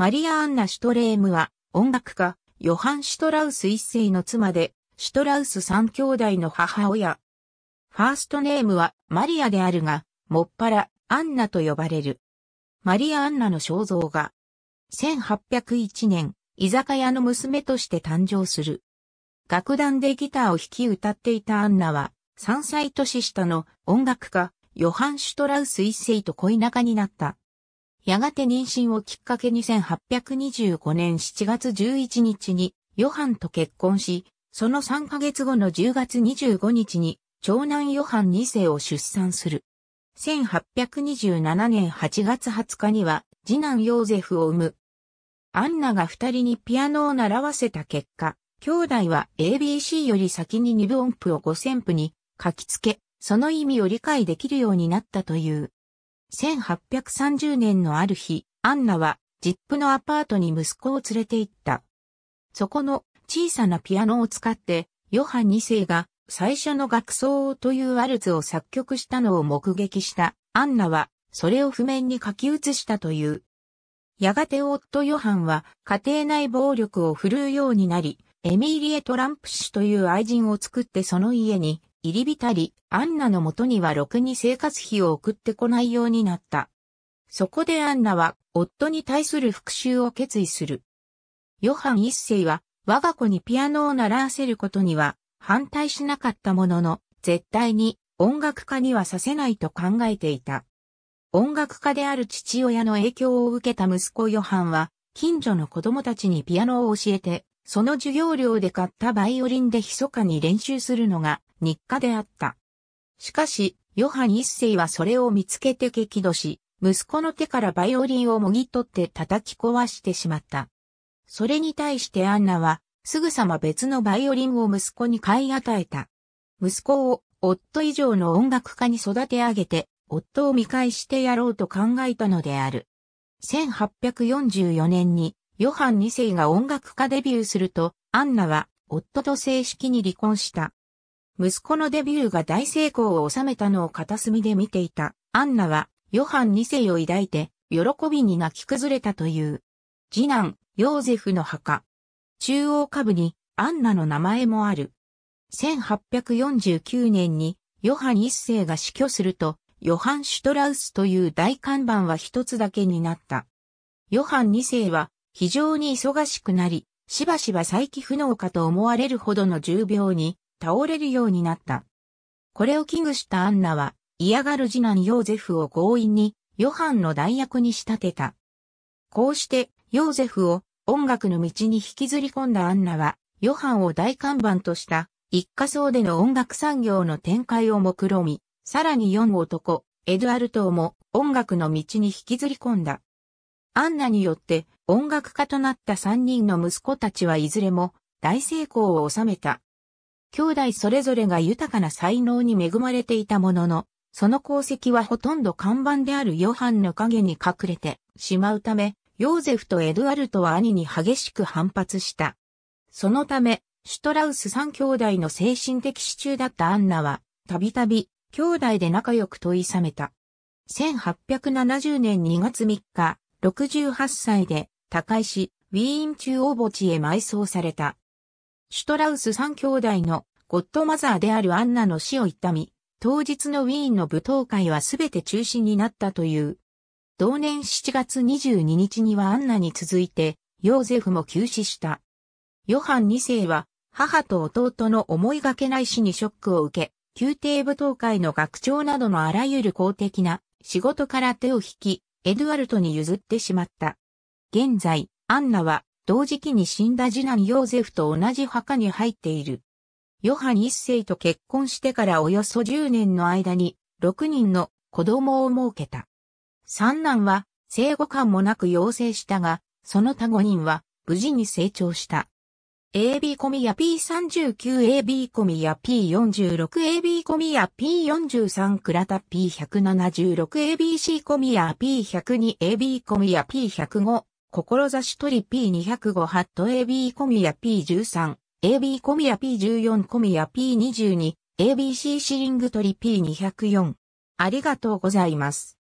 マリア・アンナ・シュトレームは、音楽家、ヨハン・シュトラウス一世の妻で、シュトラウス三兄弟の母親。ファーストネームはマリアであるが、もっぱらアンナと呼ばれる。マリア・アンナの肖像画。1801年、居酒屋の娘として誕生する。楽団でギターを弾き歌っていたアンナは、3歳年下の音楽家、ヨハン・シュトラウス一世と恋仲になった。やがて妊娠をきっかけに1825年7月11日にヨハンと結婚し、その3ヶ月後の10月25日に長男ヨハン2世を出産する。1827年8月20日には次男ヨーゼフを産む。アンナが二人にピアノを習わせた結果、兄弟は ABC より先に二分音符を五線譜に書き付け、その意味を理解できるようになったという。1830年のある日、アンナは、ジップのアパートに息子を連れて行った。そこの小さなピアノを使って、ヨハン2世が最初の学奏というワルツを作曲したのを目撃したアンナは、それを譜面に書き写したという。やがて夫ヨハンは家庭内暴力を振るうようになり、エミーリエ・トランプ氏という愛人を作ってその家に入り浸り、アンナの元にはろくに生活費を送ってこないようになった。そこでアンナは、夫に対する復讐を決意する。ヨハン一世は、我が子にピアノを習わせることには、反対しなかったものの、絶対に音楽家にはさせないと考えていた。音楽家である父親の影響を受けた息子ヨハンは、近所の子供たちにピアノを教えて、その授業料で買ったバイオリンで密かに練習するのが日課であった。しかし、ヨハン一世はそれを見つけて激怒し、息子の手からバイオリンをもぎ取って叩き壊してしまった。それに対してアンナは、すぐさま別のバイオリンを息子に買い与えた。息子を夫以上の音楽家に育て上げて、夫を見返してやろうと考えたのである。1844年に、ヨハン二世が音楽家デビューすると、アンナは夫と正式に離婚した。息子のデビューが大成功を収めたのを片隅で見ていた、アンナは、ヨハン2世を抱いて、喜びに泣き崩れたという。次男、ヨーゼフの墓。中央下部に、アンナの名前もある。1849年に、ヨハン1世が死去すると、ヨハン・シュトラウスという大看板は一つだけになった。ヨハン2世は、非常に忙しくなり、しばしば再起不能かと思われるほどの重病に倒れるようになった。これを危惧したアンナは、嫌がる次男ヨーゼフを強引に、ヨハンの代役に仕立てた。こうして、ヨーゼフを音楽の道に引きずり込んだアンナは、ヨハンを大看板とした、一家層での音楽産業の展開を目論み、さらに4男、エドゥアルトも音楽の道に引きずり込んだ。アンナによって音楽家となった3人の息子たちはいずれも大成功を収めた。兄弟それぞれが豊かな才能に恵まれていたものの、その功績はほとんど看板であるヨハンの影に隠れてしまうため、ヨーゼフとエドゥアルトは兄に激しく反発した。そのため、シュトラウス三兄弟の精神的支柱だったアンナは、たびたび、兄弟で仲良く問い覚めた。1870年2月3日、68歳で、他界し、ウィーン中央墓地へ埋葬された。シュトラウス三兄弟のゴッドマザーであるアンナの死を悼み、当日のウィーンの舞踏会はすべて中止になったという。同年7月22日にはアンナに続いて、ヨーゼフも急死した。ヨハン2世は、母と弟の思いがけない死にショックを受け、宮廷舞踏会の学長などのあらゆる公的な仕事から手を引き、エドワルトに譲ってしまった。現在、アンナは同時期に死んだ次男ヨーゼフと同じ墓に入っている。ヨハン一世と結婚してからおよそ10年の間に6人の子供を設けた。三男は生後間もなく養成したが、その他5人は無事に成長した。AB コミや P39AB コミや P46AB コミや P43 クラタ P176ABC コミや P102AB コミや P105 志取り P205 ハット AB コミヤ P13、AB コミヤ P14 コミヤ P22、ABC シリング取り P204。ありがとうございます。